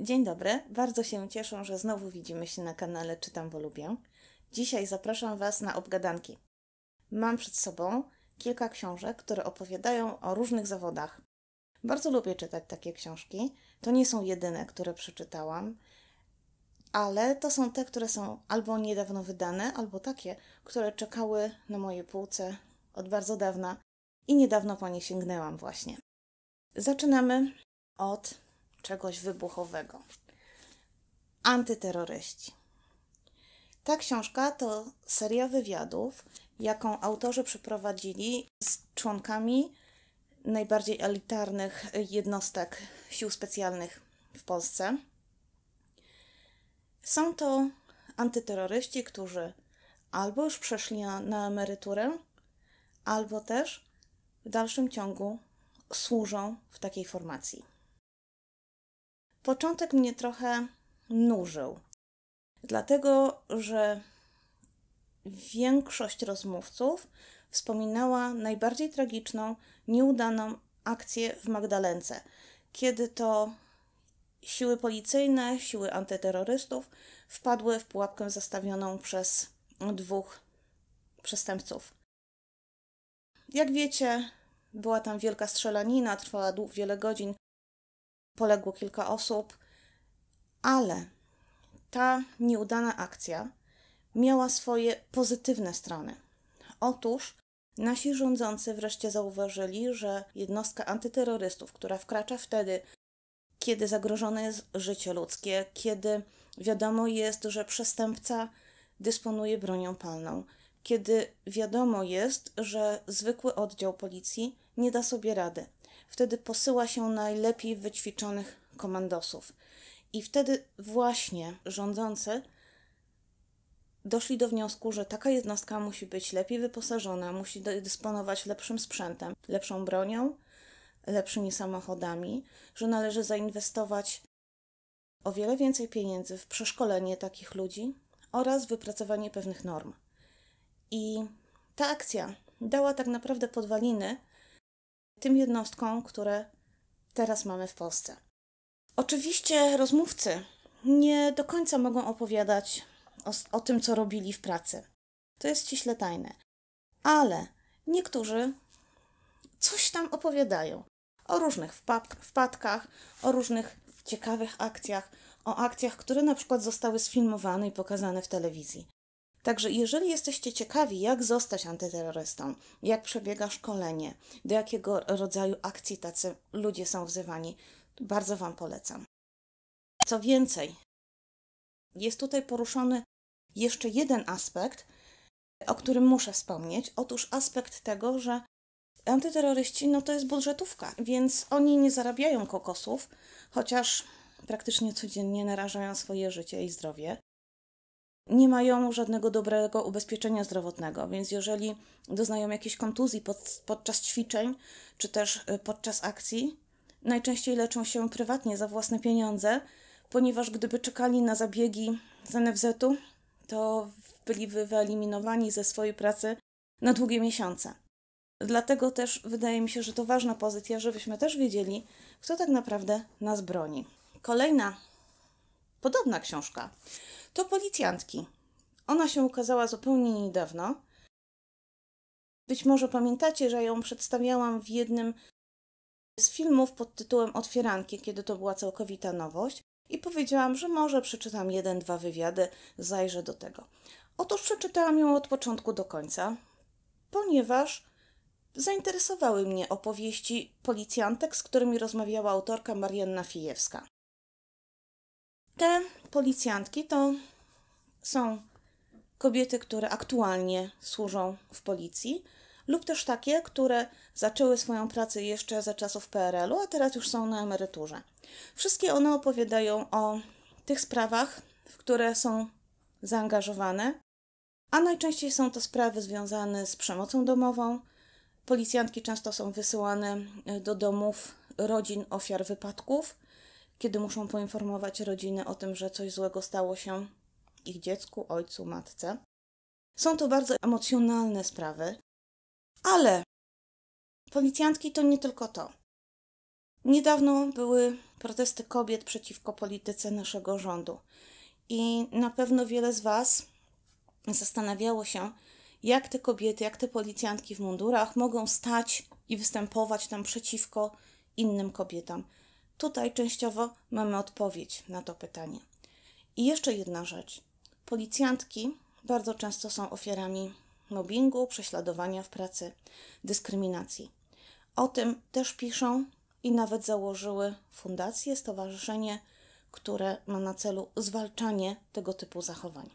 Dzień dobry, bardzo się cieszę, że znowu widzimy się na kanale Czytam, bo lubię. Dzisiaj zapraszam Was na obgadanki. Mam przed sobą kilka książek, które opowiadają o różnych zawodach. Bardzo lubię czytać takie książki. To nie są jedyne, które przeczytałam, ale to są te, które są albo niedawno wydane, albo takie, które czekały na mojej półce od bardzo dawna i niedawno po nie sięgnęłam właśnie. Zaczynamy od czegoś wybuchowego. Antyterroryści. Ta książka to seria wywiadów, jaką autorzy przeprowadzili z członkami najbardziej elitarnych jednostek sił specjalnych w Polsce. Są to antyterroryści, którzy albo już przeszli na, na emeryturę, albo też w dalszym ciągu służą w takiej formacji. Początek mnie trochę nużył, dlatego że większość rozmówców wspominała najbardziej tragiczną, nieudaną akcję w Magdalence, kiedy to siły policyjne, siły antyterrorystów wpadły w pułapkę zastawioną przez dwóch przestępców. Jak wiecie, była tam wielka strzelanina, trwała wiele godzin, poległo kilka osób, ale ta nieudana akcja miała swoje pozytywne strony. Otóż nasi rządzący wreszcie zauważyli, że jednostka antyterrorystów, która wkracza wtedy, kiedy zagrożone jest życie ludzkie, kiedy wiadomo jest, że przestępca dysponuje bronią palną, kiedy wiadomo jest, że zwykły oddział policji nie da sobie rady, wtedy posyła się najlepiej wyćwiczonych komandosów. I wtedy właśnie rządzący doszli do wniosku, że taka jednostka musi być lepiej wyposażona, musi dysponować lepszym sprzętem, lepszą bronią, lepszymi samochodami, że należy zainwestować o wiele więcej pieniędzy w przeszkolenie takich ludzi oraz wypracowanie pewnych norm. I ta akcja dała tak naprawdę podwaliny tym jednostkom, które teraz mamy w Polsce. Oczywiście rozmówcy nie do końca mogą opowiadać o, o tym, co robili w pracy. To jest ściśle tajne. Ale niektórzy coś tam opowiadają o różnych wpadkach, o różnych ciekawych akcjach, o akcjach, które na przykład zostały sfilmowane i pokazane w telewizji. Także jeżeli jesteście ciekawi, jak zostać antyterrorystą, jak przebiega szkolenie, do jakiego rodzaju akcji tacy ludzie są wzywani, bardzo Wam polecam. Co więcej, jest tutaj poruszony jeszcze jeden aspekt, o którym muszę wspomnieć. Otóż aspekt tego, że antyterroryści no to jest budżetówka, więc oni nie zarabiają kokosów, chociaż praktycznie codziennie narażają swoje życie i zdrowie nie mają żadnego dobrego ubezpieczenia zdrowotnego, więc jeżeli doznają jakiejś kontuzji pod, podczas ćwiczeń czy też y, podczas akcji, najczęściej leczą się prywatnie za własne pieniądze, ponieważ gdyby czekali na zabiegi z NFZ-u, to byliby wyeliminowani ze swojej pracy na długie miesiące. Dlatego też wydaje mi się, że to ważna pozycja, żebyśmy też wiedzieli, kto tak naprawdę nas broni. Kolejna podobna książka to policjantki. Ona się ukazała zupełnie niedawno. Być może pamiętacie, że ją przedstawiałam w jednym z filmów pod tytułem Otwieranki, kiedy to była całkowita nowość, i powiedziałam, że może przeczytam jeden, dwa wywiady, zajrzę do tego. Otóż przeczytałam ją od początku do końca, ponieważ zainteresowały mnie opowieści policjantek, z którymi rozmawiała autorka Marianna Fijewska. Te policjantki to są kobiety, które aktualnie służą w policji, lub też takie, które zaczęły swoją pracę jeszcze za czasów PRL-u, a teraz już są na emeryturze. Wszystkie one opowiadają o tych sprawach, w które są zaangażowane, a najczęściej są to sprawy związane z przemocą domową. Policjantki często są wysyłane e, do domów rodzin ofiar wypadków kiedy muszą poinformować rodziny o tym, że coś złego stało się ich dziecku, ojcu, matce. Są to bardzo emocjonalne sprawy, ale policjantki to nie tylko to. Niedawno były protesty kobiet przeciwko polityce naszego rządu i na pewno wiele z Was zastanawiało się, jak te kobiety, jak te policjantki w mundurach mogą stać i występować tam przeciwko innym kobietom. Tutaj częściowo mamy odpowiedź na to pytanie. I jeszcze jedna rzecz. Policjantki bardzo często są ofiarami mobbingu, prześladowania w pracy, dyskryminacji. O tym też piszą i nawet założyły fundację, stowarzyszenie, które ma na celu zwalczanie tego typu zachowań.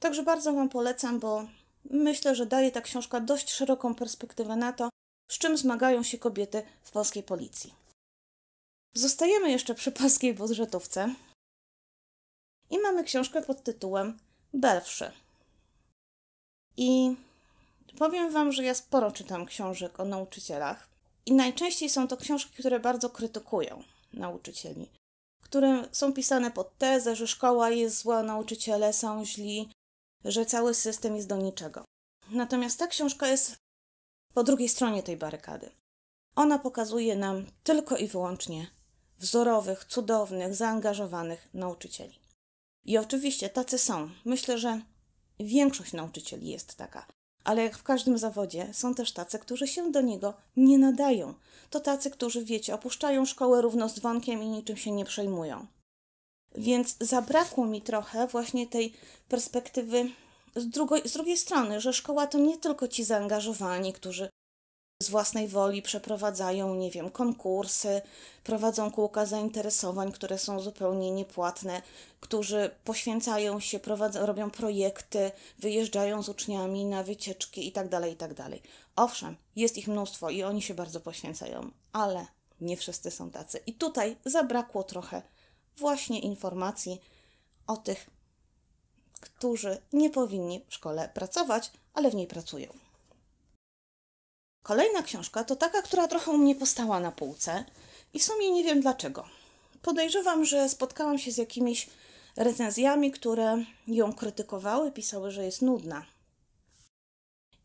Także bardzo Wam polecam, bo myślę, że daje ta książka dość szeroką perspektywę na to, z czym zmagają się kobiety w polskiej policji. Zostajemy jeszcze przy paskiej budżetówce i mamy książkę pod tytułem Belwszy. I powiem Wam, że ja sporo czytam książek o nauczycielach i najczęściej są to książki, które bardzo krytykują nauczycieli, które są pisane pod tezę, że szkoła jest zła, nauczyciele są źli, że cały system jest do niczego. Natomiast ta książka jest po drugiej stronie tej barykady. Ona pokazuje nam tylko i wyłącznie wzorowych, cudownych, zaangażowanych nauczycieli. I oczywiście tacy są. Myślę, że większość nauczycieli jest taka. Ale jak w każdym zawodzie, są też tacy, którzy się do niego nie nadają. To tacy, którzy, wiecie, opuszczają szkołę równo z dzwonkiem i niczym się nie przejmują. Więc zabrakło mi trochę właśnie tej perspektywy z, drugo, z drugiej strony, że szkoła to nie tylko ci zaangażowani, którzy z własnej woli przeprowadzają, nie wiem, konkursy, prowadzą kółka zainteresowań, które są zupełnie niepłatne, którzy poświęcają się, prowadzą, robią projekty, wyjeżdżają z uczniami na wycieczki itd., tak itd. Tak Owszem, jest ich mnóstwo i oni się bardzo poświęcają, ale nie wszyscy są tacy. I tutaj zabrakło trochę właśnie informacji o tych, którzy nie powinni w szkole pracować, ale w niej pracują. Kolejna książka to taka, która trochę u mnie postała na półce i w sumie nie wiem dlaczego. Podejrzewam, że spotkałam się z jakimiś recenzjami, które ją krytykowały, pisały, że jest nudna.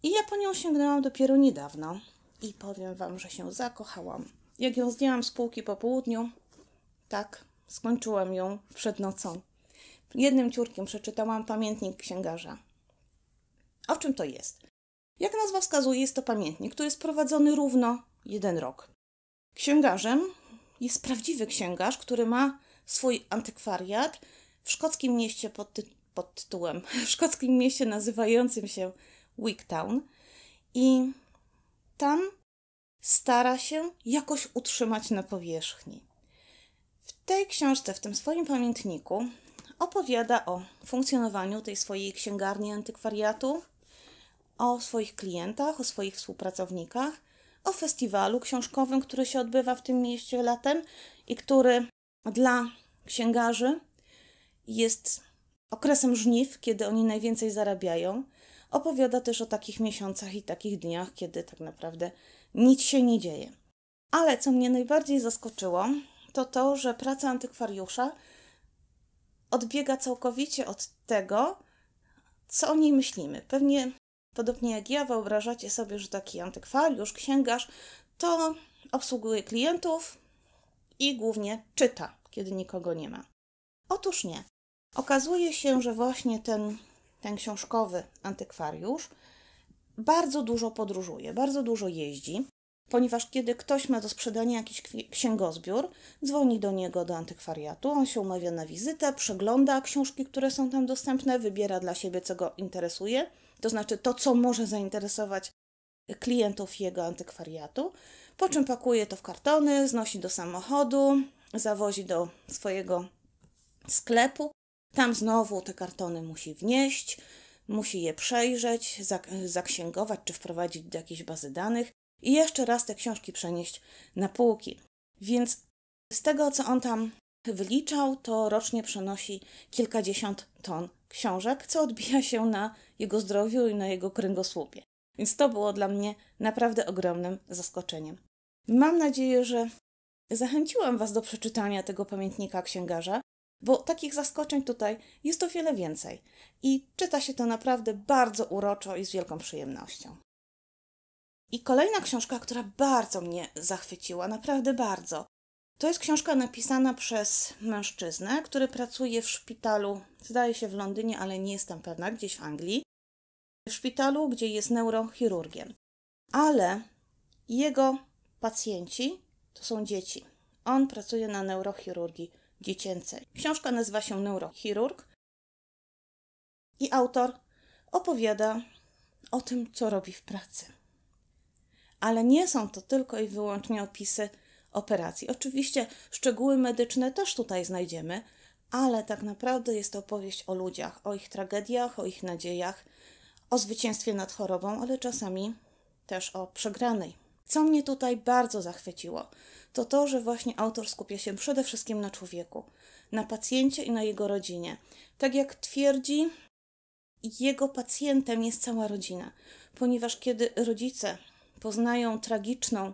I ja po nią sięgnęłam dopiero niedawno i powiem Wam, że się zakochałam. Jak ją zdjęłam z półki po południu, tak, skończyłam ją przed nocą. Jednym ciurkiem przeczytałam pamiętnik księgarza. O czym to jest? Jak nazwa wskazuje, jest to pamiętnik, który jest prowadzony równo jeden rok. Księgarzem jest prawdziwy księgarz, który ma swój antykwariat w szkockim mieście pod, ty pod tytułem, w szkockim mieście nazywającym się Wicktown i tam stara się jakoś utrzymać na powierzchni. W tej książce, w tym swoim pamiętniku opowiada o funkcjonowaniu tej swojej księgarni antykwariatu, o swoich klientach, o swoich współpracownikach, o festiwalu książkowym, który się odbywa w tym mieście latem i który dla księgarzy jest okresem żniw, kiedy oni najwięcej zarabiają. Opowiada też o takich miesiącach i takich dniach, kiedy tak naprawdę nic się nie dzieje. Ale co mnie najbardziej zaskoczyło, to to, że praca antykwariusza odbiega całkowicie od tego, co o niej myślimy. Pewnie Podobnie jak ja wyobrażacie sobie, że taki antykwariusz, księgarz to obsługuje klientów i głównie czyta, kiedy nikogo nie ma. Otóż nie. Okazuje się, że właśnie ten, ten książkowy antykwariusz bardzo dużo podróżuje, bardzo dużo jeździ, ponieważ kiedy ktoś ma do sprzedania jakiś księgozbiór, dzwoni do niego do antykwariatu, on się umawia na wizytę, przegląda książki, które są tam dostępne, wybiera dla siebie, co go interesuje – to znaczy to, co może zainteresować klientów jego antykwariatu, po czym pakuje to w kartony, znosi do samochodu, zawozi do swojego sklepu. Tam znowu te kartony musi wnieść, musi je przejrzeć, zaksięgować czy wprowadzić do jakiejś bazy danych i jeszcze raz te książki przenieść na półki. Więc z tego, co on tam Wliczał to rocznie przenosi kilkadziesiąt ton książek, co odbija się na jego zdrowiu i na jego kręgosłupie. Więc to było dla mnie naprawdę ogromnym zaskoczeniem. Mam nadzieję, że zachęciłam Was do przeczytania tego pamiętnika księgarza, bo takich zaskoczeń tutaj jest o wiele więcej i czyta się to naprawdę bardzo uroczo i z wielką przyjemnością. I kolejna książka, która bardzo mnie zachwyciła, naprawdę bardzo, to jest książka napisana przez mężczyznę, który pracuje w szpitalu, zdaje się w Londynie, ale nie jestem pewna, gdzieś w Anglii. W szpitalu, gdzie jest neurochirurgiem. Ale jego pacjenci to są dzieci. On pracuje na neurochirurgii dziecięcej. Książka nazywa się Neurochirurg i autor opowiada o tym, co robi w pracy. Ale nie są to tylko i wyłącznie opisy operacji. Oczywiście szczegóły medyczne też tutaj znajdziemy, ale tak naprawdę jest to opowieść o ludziach, o ich tragediach, o ich nadziejach, o zwycięstwie nad chorobą, ale czasami też o przegranej. Co mnie tutaj bardzo zachwyciło, to to, że właśnie autor skupia się przede wszystkim na człowieku, na pacjencie i na jego rodzinie. Tak jak twierdzi, jego pacjentem jest cała rodzina, ponieważ kiedy rodzice poznają tragiczną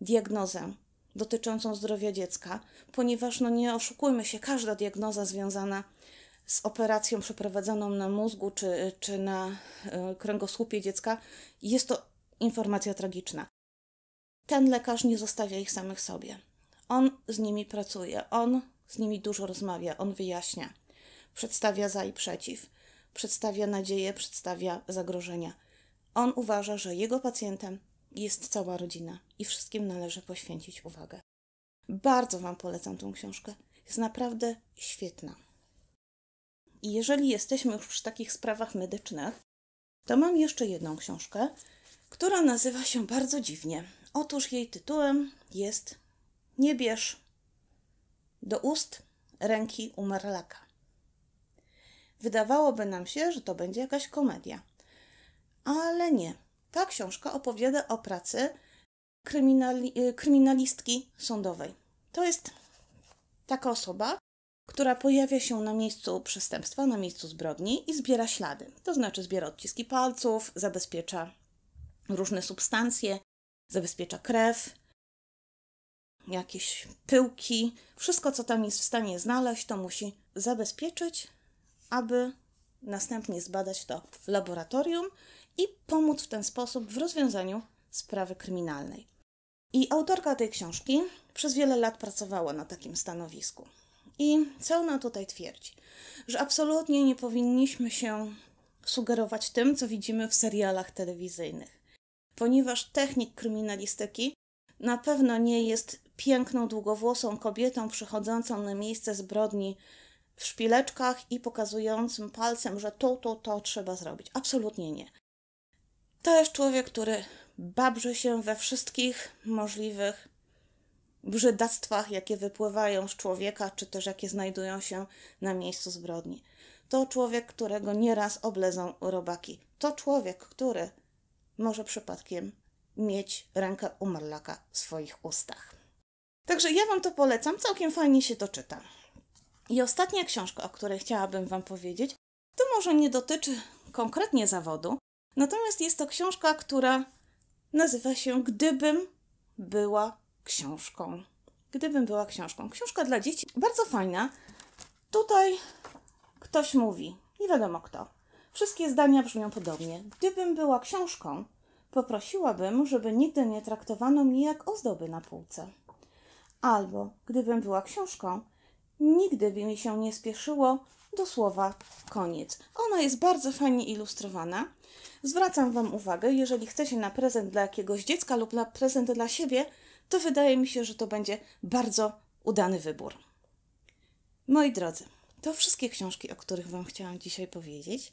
diagnozę, dotyczącą zdrowia dziecka, ponieważ, no nie oszukujmy się, każda diagnoza związana z operacją przeprowadzoną na mózgu czy, czy na e, kręgosłupie dziecka jest to informacja tragiczna. Ten lekarz nie zostawia ich samych sobie. On z nimi pracuje, on z nimi dużo rozmawia, on wyjaśnia, przedstawia za i przeciw, przedstawia nadzieje, przedstawia zagrożenia. On uważa, że jego pacjentem jest cała rodzina i wszystkim należy poświęcić uwagę. Bardzo Wam polecam tą książkę. Jest naprawdę świetna. I jeżeli jesteśmy już przy takich sprawach medycznych, to mam jeszcze jedną książkę, która nazywa się bardzo dziwnie. Otóż jej tytułem jest Nie bierz do ust ręki umarlaka. Wydawałoby nam się, że to będzie jakaś komedia, ale nie. Ta książka opowiada o pracy kryminali y, kryminalistki sądowej. To jest taka osoba, która pojawia się na miejscu przestępstwa, na miejscu zbrodni i zbiera ślady. To znaczy zbiera odciski palców, zabezpiecza różne substancje, zabezpiecza krew, jakieś pyłki. Wszystko, co tam jest w stanie znaleźć, to musi zabezpieczyć, aby następnie zbadać to w laboratorium i pomóc w ten sposób w rozwiązaniu sprawy kryminalnej. I autorka tej książki przez wiele lat pracowała na takim stanowisku. I co ona tutaj twierdzi? Że absolutnie nie powinniśmy się sugerować tym, co widzimy w serialach telewizyjnych, ponieważ technik kryminalistyki na pewno nie jest piękną, długowłosą kobietą przychodzącą na miejsce zbrodni w szpileczkach i pokazującym palcem, że to, to, to trzeba zrobić. Absolutnie nie. To jest człowiek, który babrzy się we wszystkich możliwych brzydactwach, jakie wypływają z człowieka, czy też jakie znajdują się na miejscu zbrodni. To człowiek, którego nieraz oblezą robaki. To człowiek, który może przypadkiem mieć rękę umarlaka w swoich ustach. Także ja Wam to polecam, całkiem fajnie się to czyta. I ostatnia książka, o której chciałabym Wam powiedzieć, to może nie dotyczy konkretnie zawodu, Natomiast jest to książka, która nazywa się Gdybym była książką. Gdybym była książką. Książka dla dzieci, bardzo fajna. Tutaj ktoś mówi, nie wiadomo kto. Wszystkie zdania brzmią podobnie. Gdybym była książką, poprosiłabym, żeby nigdy nie traktowano mnie jak ozdoby na półce. Albo gdybym była książką, nigdy by mi się nie spieszyło do słowa koniec. Ona jest bardzo fajnie ilustrowana. Zwracam Wam uwagę, jeżeli chcecie na prezent dla jakiegoś dziecka lub na prezent dla siebie, to wydaje mi się, że to będzie bardzo udany wybór. Moi drodzy, to wszystkie książki, o których Wam chciałam dzisiaj powiedzieć.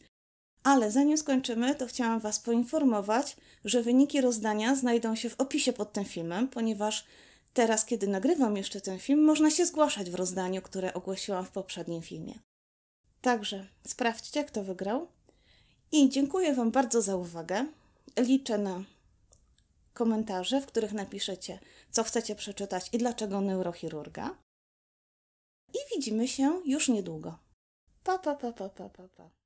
Ale zanim skończymy, to chciałam Was poinformować, że wyniki rozdania znajdą się w opisie pod tym filmem, ponieważ teraz, kiedy nagrywam jeszcze ten film, można się zgłaszać w rozdaniu, które ogłosiłam w poprzednim filmie. Także sprawdźcie, kto wygrał, i dziękuję Wam bardzo za uwagę. Liczę na komentarze, w których napiszecie, co chcecie przeczytać i dlaczego neurochirurga. I widzimy się już niedługo. Pa, pa, pa, pa, pa, pa. pa.